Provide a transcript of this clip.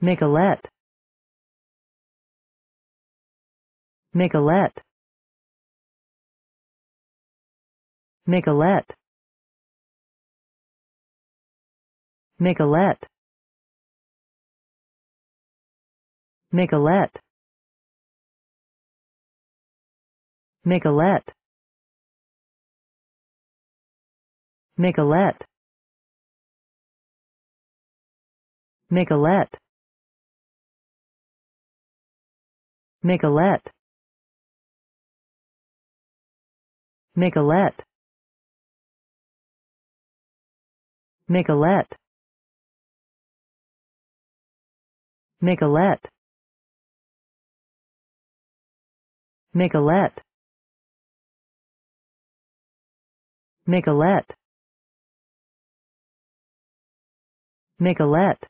Nicolette Nicolette Nicolette Nicolette Nicolette Nicolette Nicolette Nicolette Nicolette Nicolette Nicolette Nicolette Nicolette Nicolette Nicolette